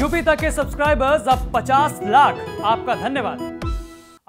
UP तक के subscribers अब 50 लाख आपका धन्यवाद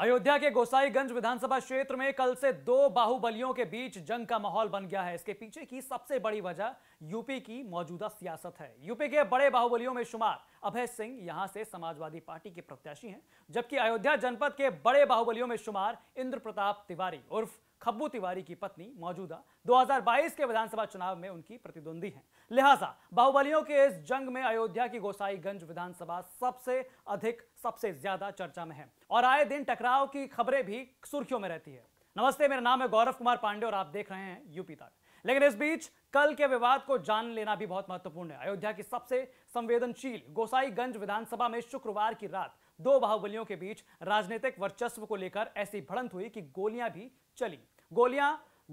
अयोध्या के गोसाईगंज विधानसभा क्षेत्र में कल से दो बाहुबलियों के बीच जंग का माहौल बन गया है इसके पीछे की सबसे बड़ी वजह यूपी की मौजूदा सियासत है यूपी के बड़े बाहुबलियों में शुमार अभय सिंह यहां से समाजवादी पार्टी के प्रत्याशी हैं जबकि अयोध्या जनपद के बड़े बाहुबलियों में शुमार इंद्र प्रताप तिवारी उर्फ खब्बू तिवारी की पत्नी मौजूदा 2022 के विधानसभा चुनाव में उनकी प्रतिद्वंदी हैं लिहाजा बाहुबलियों के इस जंग में अयोध्या की गोसाईगंज विधानसभा सबसे अधिक सबसे ज्यादा चर्चा में है और आए दिन टकराव की खबरें भी सुर्खियों में रहती है नमस्ते मेरा नाम है गौरव कुमार पांडे और आप देख रहे हैं यूपी तक लेकिन इस बीच कल के विवाद को जान लेना भी बहुत महत्वपूर्ण है अयोध्या की सबसे संवेदनशील गोसाईगंज विधानसभा में शुक्रवार की रात दो बाहुबलियों के बीच राजनीतिक वर्चस्व को लेकर ऐसी भड़ंत हुई कि गोलियां भी चली गोलियां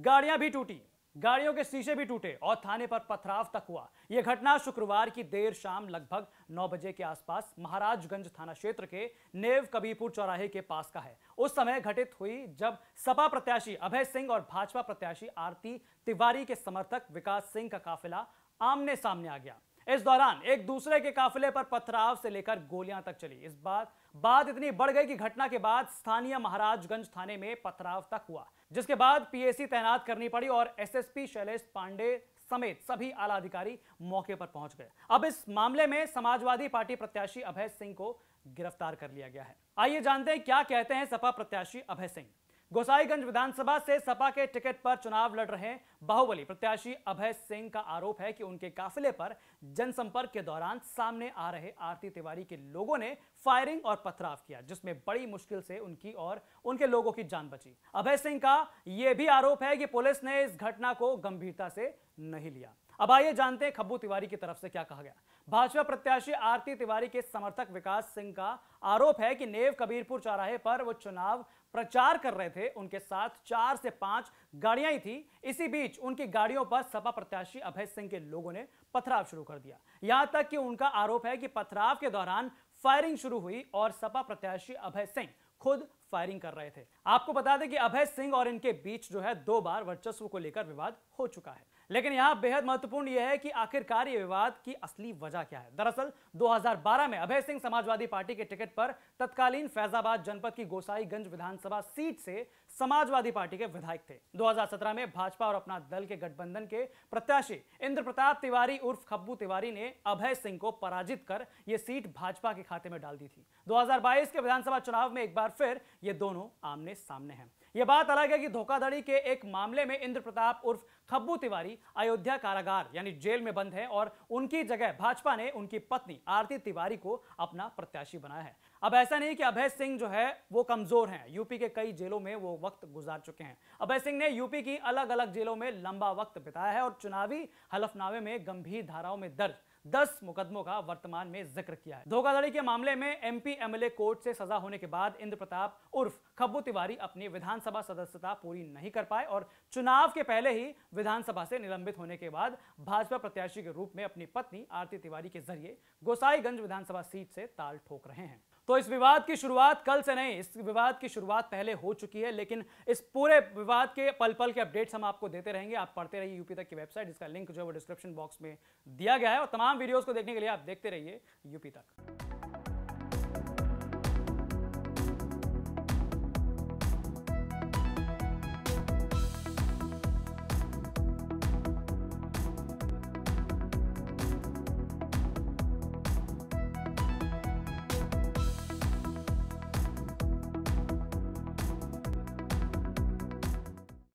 गाड़ियां भी टूटी गाड़ियों के शीशे भी टूटे और थाने पर पथराव तक हुआ यह घटना शुक्रवार की देर शाम लगभग 9 बजे के आसपास महाराजगंज थाना क्षेत्र के नेव कबीरपुर चौराहे के पास का है उस समय घटित हुई जब सपा प्रत्याशी अभय सिंह और भाजपा प्रत्याशी आरती तिवारी के समर्थक विकास सिंह का काफिला आमने सामने आ गया इस दौरान एक दूसरे के काफिले पर पथराव से लेकर गोलियां तक चली इस बात बात इतनी बढ़ गई कि घटना के बाद स्थानीय महाराजगंज थाने में पथराव तक हुआ जिसके बाद पीएसी तैनात करनी पड़ी और एसएसपी शैलेश पांडे समेत सभी आला अधिकारी मौके पर पहुंच गए अब इस मामले में समाजवादी पार्टी प्रत्याशी अभय सिंह को गिरफ्तार कर लिया गया है आइए जानते हैं क्या कहते हैं सपा प्रत्याशी अभय सिंह गोसाईगंज विधानसभा से सपा के टिकट पर चुनाव लड़ रहे बाहुबली प्रत्याशी अभय सिंह का आरोप है कि उनके काफिले पर जनसंपर्क के दौरान सामने आ रहे आरती तिवारी के लोगों ने फायरिंग और पथराव किया जिसमें बड़ी मुश्किल से उनकी और उनके लोगों की जान बची अभय सिंह का यह भी आरोप है कि पुलिस ने इस घटना को गंभीरता से नहीं लिया अब आइए जानते हैं खब्बू तिवारी की तरफ से क्या कहा गया भाजपा प्रत्याशी आरती तिवारी के समर्थक विकास सिंह का आरोप है कि नेव कबीरपुर चौराहे पर वो चुनाव प्रचार कर रहे थे उनके साथ चार से पांच गाड़ियां ही थी इसी बीच उनकी गाड़ियों पर सपा प्रत्याशी अभय सिंह के लोगों ने पथराव शुरू कर दिया यहां तक कि उनका आरोप है कि पथराव के दौरान फायरिंग शुरू हुई और सपा प्रत्याशी अभय सिंह खुद फायरिंग कर रहे थे आपको बता दें कि अभय सिंह और इनके बीच जो है दो बार वर्चस्व को लेकर विवाद हो चुका है लेकिन यहां बेहद महत्वपूर्ण यह है कि आखिरकार ये विवाद की असली वजह क्या है दरअसल 2012 में अभय सिंह समाजवादी पार्टी के टिकट पर तत्कालीन फैजाबाद जनपद की गोसाईगंज विधानसभा सीट से समाजवादी पार्टी के विधायक थे 2017 में भाजपा और अपना दल के गठबंधन के प्रत्याशी इंद्र प्रताप तिवारी उर्फ खब्बू तिवारी ने अभय सिंह को पराजित कर यह सीट भाजपा के खाते में डाल दी थी 2022 के विधानसभा चुनाव में एक बार फिर ये दोनों आमने सामने हैं यह बात अलग है कि धोखाधड़ी के एक मामले में इंद्र प्रताप उर्फ खब्बू तिवारी अयोध्या कारागार यानी जेल में बंद है और उनकी जगह भाजपा ने उनकी पत्नी आरती तिवारी को अपना प्रत्याशी बनाया है अब ऐसा नहीं कि अभय सिंह जो है वो कमजोर हैं यूपी के कई जेलों में वो वक्त गुजार चुके हैं अभय सिंह ने यूपी की अलग अलग जेलों में लंबा वक्त बिताया है और चुनावी हलफनामे में गंभीर धाराओं में दर्ज दस मुकदमों का वर्तमान में जिक्र किया है धोखाधड़ी के मामले में एमपी एमएलए कोर्ट से सजा होने के बाद इंद्र प्रताप उर्फ खब्बू तिवारी अपनी विधानसभा सदस्यता पूरी नहीं कर पाए और चुनाव के पहले ही विधानसभा से निलंबित होने के बाद भाजपा प्रत्याशी के रूप में अपनी पत्नी आरती तिवारी के जरिए गोसाईगंज विधानसभा सीट से ताल ठोक रहे हैं तो इस विवाद की शुरुआत कल से नहीं इस विवाद की शुरुआत पहले हो चुकी है लेकिन इस पूरे विवाद के पल पल के अपडेट्स हम आपको देते रहेंगे आप पढ़ते रहिए यूपी तक की वेबसाइट जिसका लिंक जो है वो डिस्क्रिप्शन बॉक्स में दिया गया है और तमाम वीडियोज़ को देखने के लिए आप देखते रहिए यूपी तक